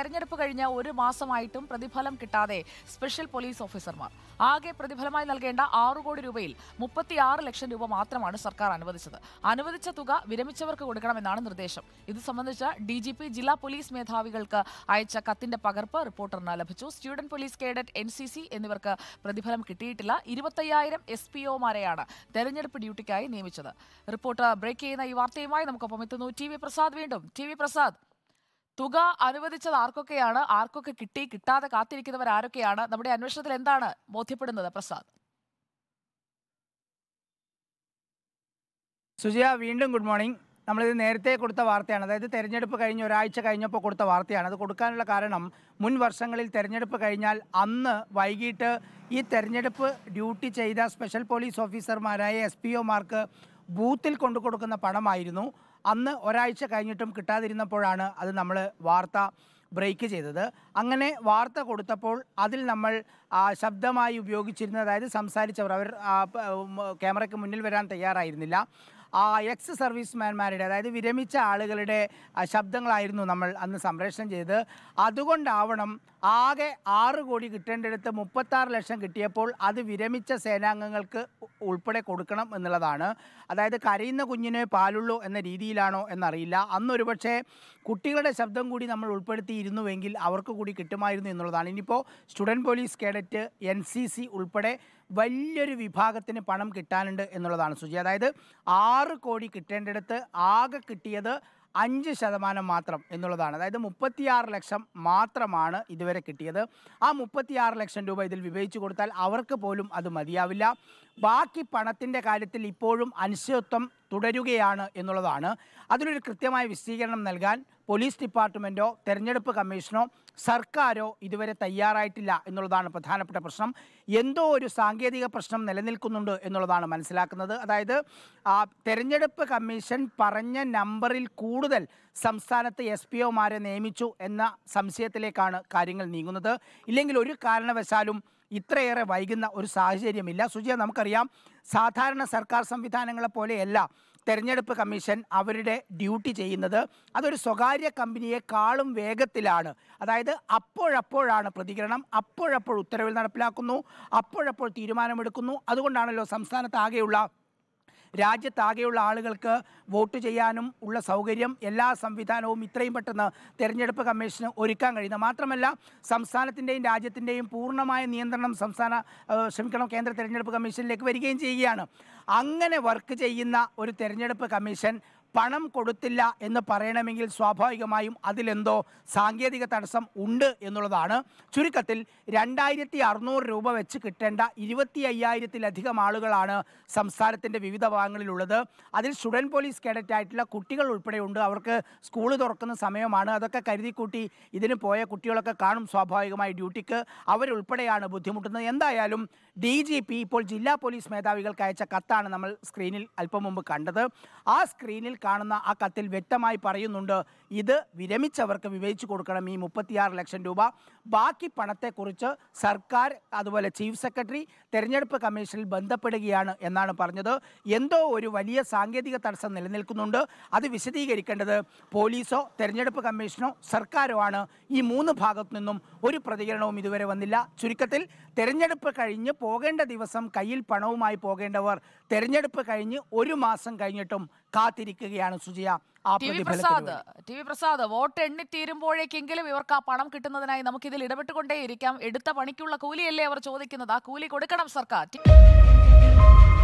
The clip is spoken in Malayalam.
തെരഞ്ഞെടുപ്പ് കഴിഞ്ഞ ഒരു മാസമായിട്ടും പ്രതിഫലം കിട്ടാതെ സ്പെഷ്യൽ പോലീസ് ഓഫീസർമാർ ആകെ പ്രതിഫലമായി നൽകേണ്ട ആറ് കോടി രൂപയിൽ മുപ്പത്തിയാറ് ലക്ഷം രൂപ മാത്രമാണ് സർക്കാർ അനുവദിച്ചത് അനുവദിച്ച തുക വിരമിച്ചവർക്ക് കൊടുക്കണമെന്നാണ് നിർദ്ദേശം ഇത് സംബന്ധിച്ച് ഡി ജില്ലാ പോലീസ് മേധാവികൾക്ക് അയച്ച കത്തിന്റെ പകർപ്പ് റിപ്പോർട്ടറിന് ലഭിച്ചു സ്റ്റുഡന്റ് പോലീസ് കേഡറ്റ് എൻ എന്നിവർക്ക് പ്രതിഫലം കിട്ടിയിട്ടില്ല ഇരുപത്തയ്യായിരം എസ് പി ഒമാരെയാണ് തെരഞ്ഞെടുപ്പ് ഡ്യൂട്ടിക്കായി നിയമിച്ചത് റിപ്പോർട്ട് ബ്രേക്ക് ചെയ്യുന്ന ഈ വാർത്തയുമായി നമുക്കൊപ്പം എത്തുന്നു ടി വി പ്രസാദ് വീണ്ടും ടി വി പ്രസാദ് തുക അനുവദിച്ചത് ആർക്കൊക്കെയാണ് ആർക്കൊക്കെ കിട്ടി കിട്ടാതെ കാത്തിരിക്കുന്നവർ ആരൊക്കെയാണ് നമ്മുടെ അന്വേഷണത്തിൽ എന്താണ് ബോധ്യപ്പെടുന്നത് പ്രസാദ് സുജിയ വീണ്ടും ഗുഡ് മോർണിംഗ് നമ്മളിത് നേരത്തെ കൊടുത്ത വാർത്തയാണ് അതായത് തെരഞ്ഞെടുപ്പ് കഴിഞ്ഞ് ഒരാഴ്ച കഴിഞ്ഞപ്പോൾ കൊടുത്ത വാർത്തയാണ് അത് കൊടുക്കാനുള്ള കാരണം മുൻ വർഷങ്ങളിൽ തെരഞ്ഞെടുപ്പ് കഴിഞ്ഞാൽ അന്ന് വൈകിട്ട് ഈ തെരഞ്ഞെടുപ്പ് ഡ്യൂട്ടി ചെയ്ത സ്പെഷ്യൽ പോലീസ് ഓഫീസർമാരായ എസ് പി ഒമാർക്ക് ബൂത്തിൽ കൊണ്ടു കൊടുക്കുന്ന പണമായിരുന്നു അന്ന് ഒരാഴ്ച കഴിഞ്ഞിട്ടും കിട്ടാതിരുന്നപ്പോഴാണ് അത് നമ്മൾ വാർത്ത ബ്രേക്ക് ചെയ്തത് അങ്ങനെ വാർത്ത കൊടുത്തപ്പോൾ അതിൽ നമ്മൾ ശബ്ദമായി ഉപയോഗിച്ചിരുന്ന അതായത് സംസാരിച്ചവർ അവർ ക്യാമറയ്ക്ക് മുന്നിൽ വരാൻ തയ്യാറായിരുന്നില്ല ആ എക്സ് മാൻമാരുടെ അതായത് വിരമിച്ച ആളുകളുടെ ശബ്ദങ്ങളായിരുന്നു നമ്മൾ അന്ന് സംപ്രേഷണം ചെയ്തത് അതുകൊണ്ടാവണം ആകെ ആറ് കോടി കിട്ടേണ്ടിടത്ത് മുപ്പത്താറ് ലക്ഷം കിട്ടിയപ്പോൾ അത് വിരമിച്ച സേനാംഗങ്ങൾക്ക് ഉൾപ്പെടെ കൊടുക്കണം എന്നുള്ളതാണ് അതായത് കരയുന്ന കുഞ്ഞിനെ പാലുള്ളൂ എന്ന രീതിയിലാണോ എന്നറിയില്ല അന്നൊരു പക്ഷേ കുട്ടികളുടെ ശബ്ദം കൂടി നമ്മൾ ഉൾപ്പെടുത്തിയിരുന്നുവെങ്കിൽ അവർക്ക് കൂടി കിട്ടുമായിരുന്നു എന്നുള്ളതാണ് ഇനിയിപ്പോൾ സ്റ്റുഡൻറ്റ് പോലീസ് കേഡറ്റ് എൻ ഉൾപ്പെടെ വലിയൊരു വിഭാഗത്തിന് പണം കിട്ടാനുണ്ട് എന്നുള്ളതാണ് സുജി അതായത് ആറ് കോടി കിട്ടേണ്ടടുത്ത് ആകെ കിട്ടിയത് അഞ്ച് ശതമാനം മാത്രം എന്നുള്ളതാണ് അതായത് മുപ്പത്തിയാറ് ലക്ഷം മാത്രമാണ് ഇതുവരെ കിട്ടിയത് ആ മുപ്പത്തിയാറ് ലക്ഷം രൂപ ഇതിൽ വിഭജിച്ചു കൊടുത്താൽ അവർക്ക് പോലും അത് മതിയാവില്ല ബാക്കി പണത്തിൻ്റെ കാര്യത്തിൽ ഇപ്പോഴും അനിശ്ചിതത്വം തുടരുകയാണ് എന്നുള്ളതാണ് അതിനൊരു കൃത്യമായ വിശദീകരണം നൽകാൻ പോലീസ് ഡിപ്പാർട്ട്മെൻറ്റോ തെരഞ്ഞെടുപ്പ് കമ്മീഷനോ സർക്കാരോ ഇതുവരെ തയ്യാറായിട്ടില്ല എന്നുള്ളതാണ് പ്രധാനപ്പെട്ട പ്രശ്നം എന്തോ ഒരു സാങ്കേതിക പ്രശ്നം നിലനിൽക്കുന്നുണ്ട് എന്നുള്ളതാണ് മനസ്സിലാക്കുന്നത് അതായത് തെരഞ്ഞെടുപ്പ് കമ്മീഷൻ പറഞ്ഞ നമ്പറിൽ കൂടുതൽ സംസ്ഥാനത്ത് എസ് പി ഒമാരെ നിയമിച്ചു എന്ന സംശയത്തിലേക്കാണ് കാര്യങ്ങൾ നീങ്ങുന്നത് ഇല്ലെങ്കിൽ ഒരു കാരണവശാലും ഇത്രയേറെ വൈകുന്ന ഒരു സാഹചര്യമില്ല സുജിയ നമുക്കറിയാം സാധാരണ സർക്കാർ സംവിധാനങ്ങളെ പോലെയല്ല തെരഞ്ഞെടുപ്പ് കമ്മീഷൻ അവരുടെ ഡ്യൂട്ടി ചെയ്യുന്നത് അതൊരു സ്വകാര്യ കമ്പനിയെക്കാളും വേഗത്തിലാണ് അതായത് അപ്പോഴപ്പോഴാണ് പ്രതികരണം അപ്പോഴപ്പോൾ ഉത്തരവിൽ നടപ്പിലാക്കുന്നു അപ്പോഴപ്പോൾ തീരുമാനമെടുക്കുന്നു അതുകൊണ്ടാണല്ലോ സംസ്ഥാനത്ത് ആകെയുള്ള രാജ്യത്താകെയുള്ള ആളുകൾക്ക് വോട്ട് ചെയ്യാനും ഉള്ള സൗകര്യം എല്ലാ സംവിധാനവും ഇത്രയും പെട്ടെന്ന് തെരഞ്ഞെടുപ്പ് കമ്മീഷന് ഒരുക്കാൻ കഴിയുന്നത് മാത്രമല്ല സംസ്ഥാനത്തിൻ്റെയും രാജ്യത്തിൻ്റെയും പൂർണ്ണമായ നിയന്ത്രണം സംസ്ഥാന ക്ഷമിക്കണം കേന്ദ്ര തെരഞ്ഞെടുപ്പ് കമ്മീഷനിലേക്ക് വരികയും ചെയ്യുകയാണ് അങ്ങനെ വർക്ക് ചെയ്യുന്ന ഒരു തെരഞ്ഞെടുപ്പ് കമ്മീഷൻ പണം കൊടുത്തില്ല എന്ന് പറയണമെങ്കിൽ സ്വാഭാവികമായും അതിലെന്തോ സാങ്കേതിക തടസ്സം ഉണ്ട് എന്നുള്ളതാണ് ചുരുക്കത്തിൽ രണ്ടായിരത്തി അറുന്നൂറ് രൂപ വെച്ച് കിട്ടേണ്ട ഇരുപത്തി അയ്യായിരത്തിലധികം ആളുകളാണ് സംസ്ഥാനത്തിൻ്റെ വിവിധ ഭാഗങ്ങളിലുള്ളത് അതിൽ സ്റ്റുഡൻറ്റ് പോലീസ് കേഡറ്റ് ആയിട്ടുള്ള കുട്ടികൾ ഉൾപ്പെടെയുണ്ട് അവർക്ക് സ്കൂൾ തുറക്കുന്ന സമയമാണ് അതൊക്കെ കരുതിക്കൂട്ടി ഇതിന് പോയ കുട്ടികളൊക്കെ കാണും സ്വാഭാവികമായി ഡ്യൂട്ടിക്ക് അവരുൾപ്പെടെയാണ് ബുദ്ധിമുട്ടുന്നത് എന്തായാലും ഡി ജി പി ഇപ്പോൾ ജില്ലാ പോലീസ് മേധാവികൾക്ക് അയച്ച കത്താണ് നമ്മൾ സ്ക്രീനിൽ അല്പം മുമ്പ് കണ്ടത് ആ സ്ക്രീനിൽ കാണുന്ന ആ കത്തിൽ വ്യക്തമായി പറയുന്നുണ്ട് ഇത് വിരമിച്ചവർക്ക് വിവേചിച്ചു കൊടുക്കണം ഈ മുപ്പത്തിയാറ് ലക്ഷം രൂപ ബാക്കി പണത്തെക്കുറിച്ച് സർക്കാർ അതുപോലെ ചീഫ് സെക്രട്ടറി തെരഞ്ഞെടുപ്പ് കമ്മീഷനിൽ ബന്ധപ്പെടുകയാണ് എന്നാണ് പറഞ്ഞത് എന്തോ ഒരു വലിയ സാങ്കേതിക തടസ്സം നിലനിൽക്കുന്നുണ്ട് അത് വിശദീകരിക്കേണ്ടത് പോലീസോ തെരഞ്ഞെടുപ്പ് കമ്മീഷനോ സർക്കാരോ ആണ് ഈ മൂന്ന് ഭാഗത്തു നിന്നും ഒരു പ്രതികരണവും ഇതുവരെ വന്നില്ല ചുരുക്കത്തിൽ തെരഞ്ഞെടുപ്പ് കഴിഞ്ഞ് പോകേണ്ട ദിവസം കയ്യിൽ പണവുമായി പോകേണ്ടവർ തെരഞ്ഞെടുപ്പ് കഴിഞ്ഞ് ഒരു മാസം കഴിഞ്ഞിട്ടും കാത്തിരിക്കുക നടത്തുകയാണ് സുജിയ ടി വി പ്രസാദ് വോട്ട് എണ്ണി തീരുമ്പോഴേക്കെങ്കിലും ഇവർക്ക് ആ പണം കിട്ടുന്നതിനായി ഇതിൽ ഇടപെട്ടുകൊണ്ടേയിരിക്കാം എടുത്ത പണിക്കുള്ള കൂലിയല്ലേ അവർ ചോദിക്കുന്നത് ആ കൂലി കൊടുക്കണം സർക്കാർ